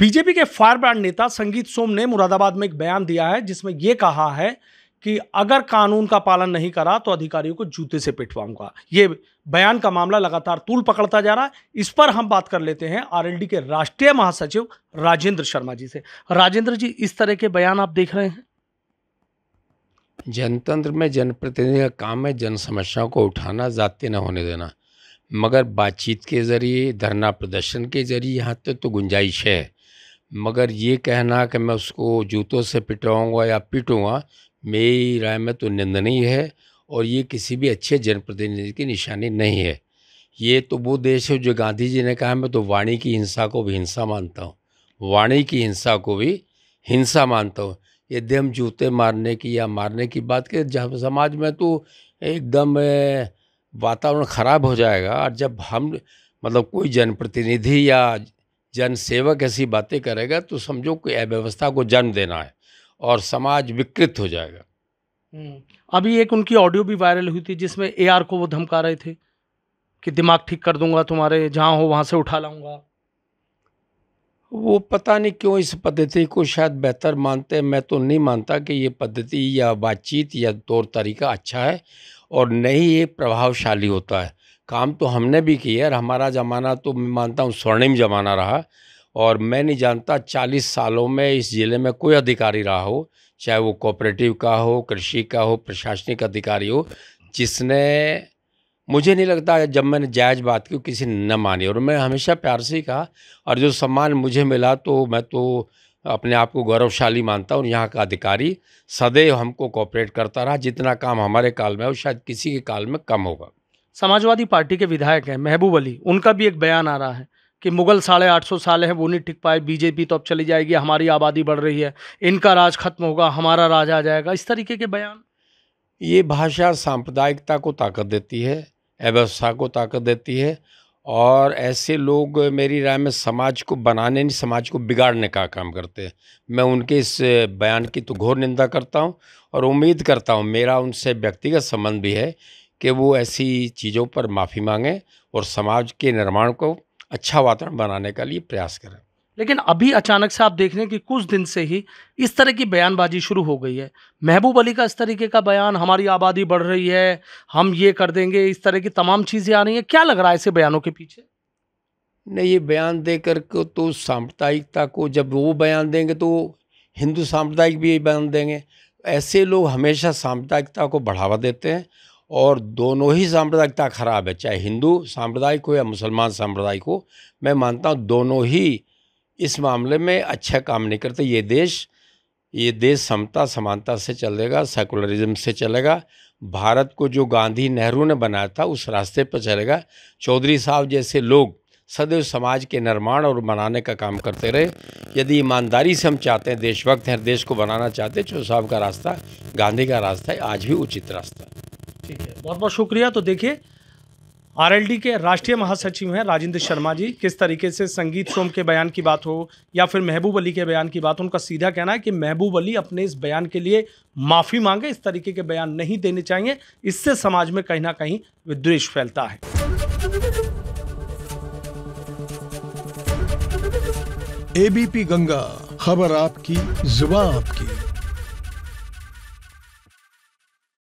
BJP के fire brand नेता संगीत सोम ने मुरादाबाद में एक बयान दिया है जिसमें यह कहा है कि अगर कानून का पालन नहीं करा तो अधिकारियों को जूते से पिटवाऊंगा ये बयान का मामला लगातार तूल पकड़ता जा रहा है इस पर हम बात कर लेते हैं आरएलडी के राष्ट्रीय महासचिव राजेंद्र शर्मा जी से राजेंद्र जी इस तरह के बयान आप देख रहे हैं जनतंत्र में जनप्रतिनिधि का काम है जन समस्याओं को उठाना जाते न होने देना मगर बातचीत के ज़रिए धरना प्रदर्शन के जरिए यहाँ तक तो, तो गुंजाइश है मगर ये कहना कि मैं उसको जूतों से पिटवाऊँगा या पिटूँगा मेरी राय में तो निंदनीय है और ये किसी भी अच्छे जनप्रतिनिधि की निशानी नहीं है ये तो वो देश है जो गांधी जी ने कहा मैं तो वाणी की हिंसा को भी हिंसा मानता हूँ वाणी की हिंसा को भी हिंसा मानता हूँ यदि हम जूते मारने की या मारने की बात करें समाज में तो एकदम वातावरण ख़राब हो जाएगा और जब हम मतलब कोई जनप्रतिनिधि या जन सेवक ऐसी बातें करेगा तो समझो कि अव्यवस्था को जन्म देना है और समाज विकृत हो जाएगा हम्म, अभी एक उनकी ऑडियो भी वायरल हुई थी जिसमें ए आर को वो धमका रहे थे कि दिमाग ठीक कर दूंगा तुम्हारे जहाँ हो वहाँ से उठा लाऊंगा वो पता नहीं क्यों इस पद्धति को शायद बेहतर मानते हैं मैं तो नहीं मानता कि ये पद्धति या बातचीत या तौर तरीका अच्छा है और नहीं ये प्रभावशाली होता है काम तो हमने भी किया और हमारा ज़माना तो मैं मानता हूँ स्वर्णिम ज़माना रहा और मैं नहीं जानता चालीस सालों में इस ज़िले में कोई अधिकारी रहा हो चाहे वो कोऑपरेटिव का हो कृषि का हो प्रशासनिक अधिकारी हो जिसने मुझे नहीं लगता जब मैंने जायज़ बात की किसी ने न मानी और मैं हमेशा प्यार से ही कहा और जो सम्मान मुझे मिला तो मैं तो अपने आप को गौरवशाली मानता हूँ यहाँ का अधिकारी सदैव हमको कॉपरेट करता रहा जितना काम हमारे काल में हो शायद किसी के काल में कम होगा समाजवादी पार्टी के विधायक हैं महबूब अली उनका भी एक बयान आ रहा है कि मुगल साढ़े आठ सौ साल हैं वो नहीं टिक पाए बीजेपी तो अब चली जाएगी हमारी आबादी बढ़ रही है इनका राज खत्म होगा हमारा राज आ जाएगा इस तरीके के बयान ये भाषा सांप्रदायिकता को ताकत देती है अव्यवस्था को ताकत देती है और ऐसे लोग मेरी राय में समाज को बनाने नहीं समाज को बिगाड़ने का काम करते हैं मैं उनके इस बयान की तो घोर निंदा करता हूँ और उम्मीद करता हूँ मेरा उनसे व्यक्तिगत संबंध भी है कि वो ऐसी चीज़ों पर माफ़ी मांगें और समाज के निर्माण को अच्छा वातावरण बनाने का लिए प्रयास करें लेकिन अभी अचानक से आप देख रहे हैं कि कुछ दिन से ही इस तरह की बयानबाजी शुरू हो गई है महबूब अली का इस तरीके का बयान हमारी आबादी बढ़ रही है हम ये कर देंगे इस तरह की तमाम चीज़ें आ रही हैं क्या लग रहा है ऐसे बयानों के पीछे नहीं ये बयान दे कर तो साम्प्रदायिकता को जब वो बयान देंगे तो हिंदू साम्प्रदायिक भी बयान देंगे ऐसे लोग हमेशा साम्प्रदायिकता को बढ़ावा देते हैं और दोनों ही सांप्रदायिकता खराब है चाहे हिंदू सांप्रदायिक हो या मुसलमान सांप्रदायिक हो मैं मानता हूँ दोनों ही इस मामले में अच्छा काम नहीं करते ये देश ये देश समता समानता से चलेगा सेकुलरिज्म से चलेगा भारत को जो गांधी नेहरू ने बनाया था उस रास्ते पर चलेगा चौधरी साहब जैसे लोग सदैव समाज के निर्माण और बनाने का काम करते रहे यदि ईमानदारी से हम चाहते हैं देशभक्त हैं देश को बनाना चाहते हैं चौधरी साहब का रास्ता गांधी का रास्ता है आज भी उचित रास्ता ठीक है बहुत बहुत शुक्रिया तो देखिए आरएलडी के राष्ट्रीय महासचिव हैं राजेंद्र शर्मा जी किस तरीके से संगीत सोम के बयान की बात हो या फिर महबूब अली के बयान की बात हो उनका सीधा कहना है कि महबूब अली अपने इस बयान के लिए माफ़ी मांगे इस तरीके के बयान नहीं देने चाहिए इससे समाज में कहीं ना कहीं विद्वेश फैलता है एबीपी गंगा खबर आपकी जुबा आपकी